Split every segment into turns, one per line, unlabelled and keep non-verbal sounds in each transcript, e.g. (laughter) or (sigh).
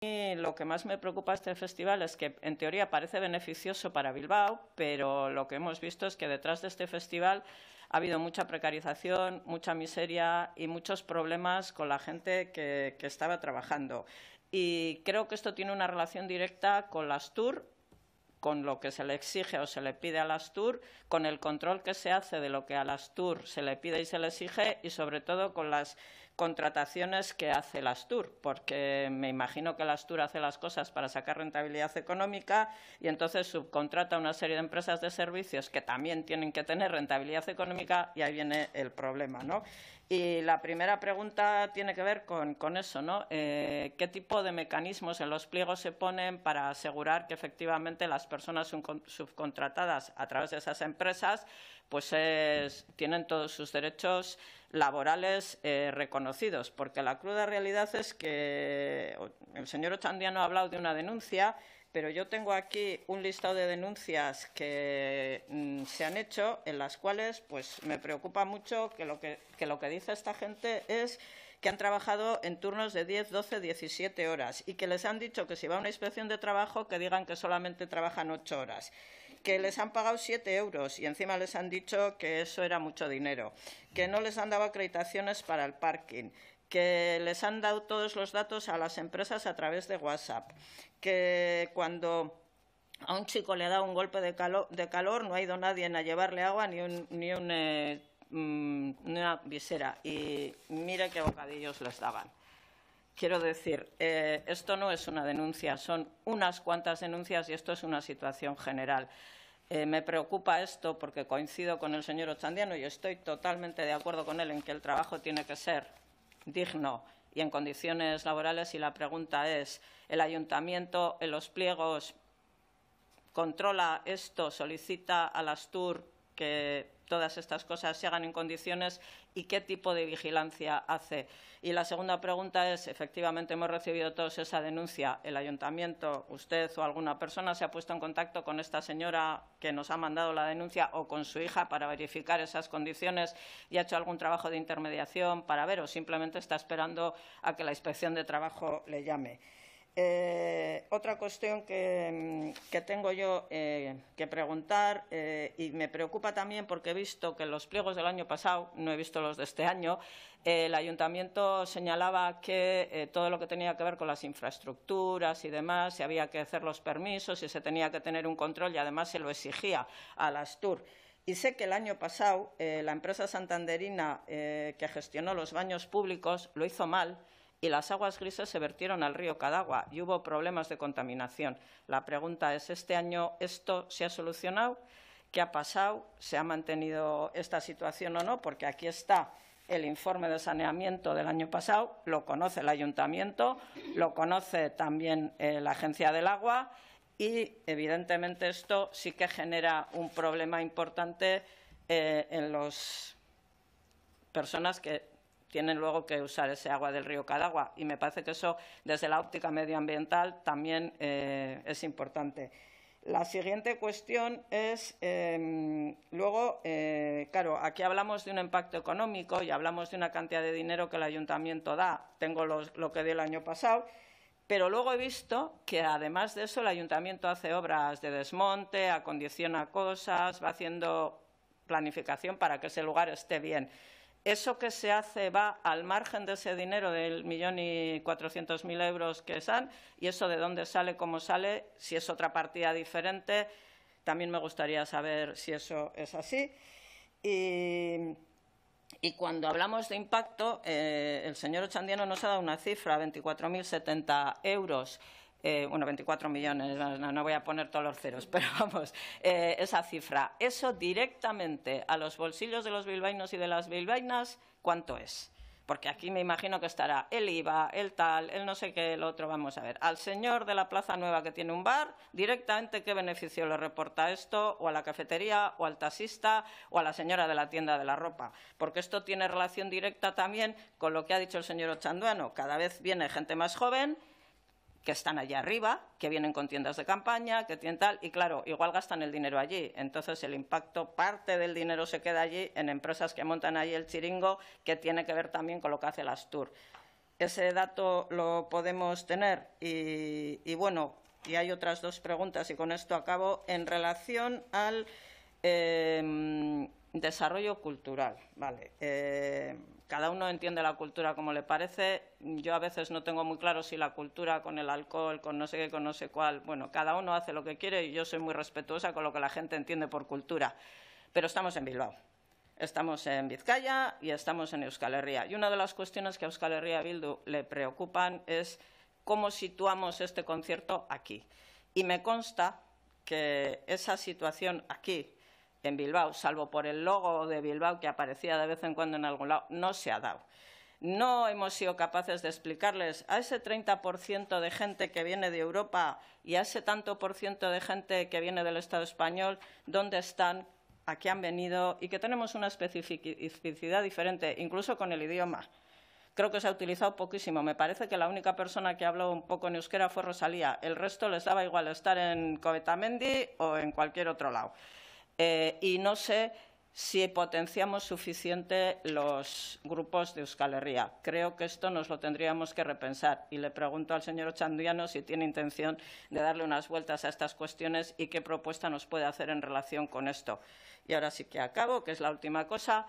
lo que más me preocupa este festival es que, en teoría, parece beneficioso para Bilbao, pero lo que hemos visto es que detrás de este festival ha habido mucha precarización, mucha miseria y muchos problemas con la gente que, estaba trabajando. Y creo que esto tiene una relación directa con las TUR, con lo que se le exige o se le pide a las TUR, con el control que se hace de lo que a las TUR se le pide y se le exige y, sobre todo, con las contrataciones que hace la Astur, porque me imagino que la Astur hace las cosas para sacar rentabilidad económica y entonces subcontrata a una serie de empresas de servicios que también tienen que tener rentabilidad económica y ahí viene el problema, ¿no? Y la primera pregunta tiene que ver con, eso, ¿no? Eh, ¿Qué tipo de mecanismos en los pliegos se ponen para asegurar que efectivamente las personas subcontratadas a través de esas empresas pues tienen todos sus derechos laborales eh, reconocidos, porque la cruda realidad es que el señor Ochandiano ha hablado de una denuncia, pero yo tengo aquí un listado de denuncias que mm, se han hecho, en las cuales pues, me preocupa mucho que lo que, dice esta gente es que han trabajado en turnos de 10, 12, 17 horas y que les han dicho que si va a una inspección de trabajo que digan que solamente trabajan ocho horas que les han pagado 7 euros y encima les han dicho que eso era mucho dinero, que no les han dado acreditaciones para el parking, que les han dado todos los datos a las empresas a través de WhatsApp, que cuando a un chico le da un golpe de calor, no ha ido nadie a llevarle agua ni eh, mm, ni una visera y mire qué bocadillos les daban. Quiero decir, eh, esto no es una denuncia, son unas cuantas denuncias y esto es una situación general. Eh, me preocupa esto porque coincido con el señor Ochandiano y estoy totalmente de acuerdo con él en que el trabajo tiene que ser digno y en condiciones laborales. Y la pregunta es, ¿el ayuntamiento en los pliegos controla esto, solicita a las TUR que todas estas cosas se hagan en condiciones y qué tipo de vigilancia hace. Y la segunda pregunta es, efectivamente, hemos recibido todos esa denuncia. El ayuntamiento, usted o alguna persona se ha puesto en contacto con esta señora que nos ha mandado la denuncia o con su hija para verificar esas condiciones y ha hecho algún trabajo de intermediación para ver o simplemente está esperando a que la inspección de trabajo le llame. Eh, otra cuestión que, mm, tengo yo eh, que preguntar eh, y me preocupa también porque he visto que los pliegos del año pasado, no he visto los de este año, el ayuntamiento señalaba que todo lo que tenía que ver con las infraestructuras y demás, se había que hacer los permisos, y se tenía que tener un control y además se lo exigía a las TUR. Y sé que el año pasado la empresa santanderina que gestionó los baños públicos lo hizo mal y las aguas grises se vertieron al río Cadagua y hubo problemas de contaminación. La pregunta es, ¿este año esto se ha solucionado? ¿Qué ha pasado? ¿Se ha mantenido esta situación o no? Porque aquí está el informe de saneamiento del año pasado, lo conoce el ayuntamiento, lo conoce también eh, la Agencia del Agua y, evidentemente, esto sí que genera un problema importante eh, en las personas que tienen luego que usar ese agua del río Cadagua. Y me parece que eso, desde la óptica medioambiental, también eh, es importante. La siguiente cuestión es, em, luego, eh, claro, aquí hablamos de un impacto económico y hablamos de una cantidad de dinero que el ayuntamiento da. Tengo lo que di el año pasado, pero luego he visto que, además de eso, el ayuntamiento hace obras de desmonte, acondiciona cosas, va haciendo planificación para que ese lugar esté bien eso que se hace va al margen de ese dinero del millón y cuatrocientos mil euros que están y eso de dónde sale, cómo sale, si es otra partida diferente. También me gustaría saber si eso es así. Y, cuando hablamos de impacto, eh, el señor Ochandiano nos ha dado una cifra, 24.070 euros eh, bueno, 24 millones, no, voy a poner todos los ceros, (laughs) pero vamos, eh, esa cifra, eso directamente a los bolsillos de los bilbainos y de las bilbainas, ¿cuánto es? Porque aquí me imagino que estará el IVA, el tal, el no sé qué, el otro, vamos a ver. Al señor de la Plaza Nueva que tiene un bar, directamente qué beneficio le reporta esto, o a la cafetería, o al taxista, o a la señora de la tienda de la ropa. Porque esto tiene relación directa también con lo que ha dicho el señor Ochanduano. Cada vez viene gente más joven que están allá arriba, que vienen con tiendas de campaña, que tienen tal, y claro, igual gastan el dinero allí. Entonces, el impacto, parte del dinero se queda allí en empresas que montan ahí el chiringo, que tiene que ver también con lo que hace las Astur. Ese dato lo podemos tener y, bueno, y hay otras dos preguntas y con esto acabo. En relación al em, desarrollo cultural, vale. Em, cada uno entiende la cultura como le parece. Yo a veces no tengo muy claro si la cultura con el alcohol, con no sé qué, con no sé cuál. Bueno, cada uno hace lo que quiere y yo soy muy respetuosa con lo que la gente entiende por cultura. Pero estamos en Bilbao, estamos en Vizcaya y estamos en Euskal Herria. Y una de las cuestiones que a Euskal Herria Bildu le preocupan es cómo situamos este concierto aquí. Y me consta que esa situación aquí, en Bilbao, salvo por el logo de Bilbao que aparecía de vez en cuando en algún lado, no se ha dado. No hemos sido capaces de explicarles a ese 30% de gente que viene de Europa y a ese tanto por ciento de gente que viene del Estado español dónde están, a qué han venido y que tenemos una especificidad diferente, incluso con el idioma creo que se ha utilizado poquísimo. Me parece que la única persona que habló un poco en euskera fue Rosalía. El resto les daba igual estar en Covetamendi o en cualquier otro lado. Eh, y no sé si potenciamos suficiente los grupos de Euskal Herria. Creo que esto nos lo tendríamos que repensar y le pregunto al señor Ochandiano si tiene intención de darle unas vueltas a estas cuestiones y qué propuesta nos puede hacer en relación con esto. Y ahora sí que acabo, que es la última cosa.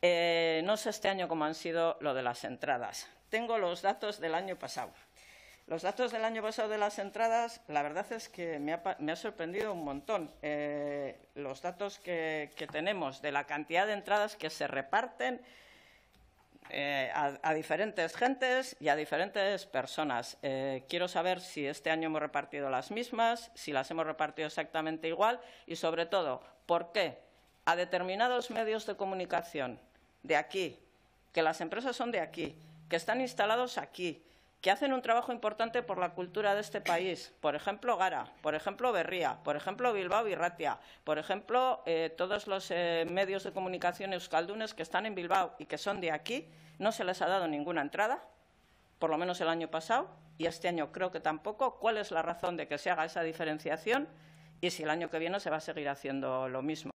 Eh, no sé este año cómo han sido lo de las entradas. Tengo los datos del año pasado. Los datos del año pasado de las entradas, la verdad es que me ha, sorprendido un montón eh, los datos que, tenemos de la cantidad de entradas que se reparten eh, a, diferentes gentes y a diferentes personas. Eh, quiero saber si este año hemos repartido las mismas, si las hemos repartido exactamente igual y, sobre todo, por qué a determinados medios de comunicación de aquí, que las empresas son de aquí, que están instalados aquí, que hacen un trabajo importante por la cultura de este país. Por ejemplo, Gara, por ejemplo, Berría, por ejemplo, Bilbao Ratia, por ejemplo, eh, todos los eh, medios de comunicación euskaldunes que están en Bilbao y que son de aquí, no se les ha dado ninguna entrada, por lo menos el año pasado, y este año creo que tampoco. ¿Cuál es la razón de que se haga esa diferenciación? Y si el año que viene se va a seguir haciendo lo mismo.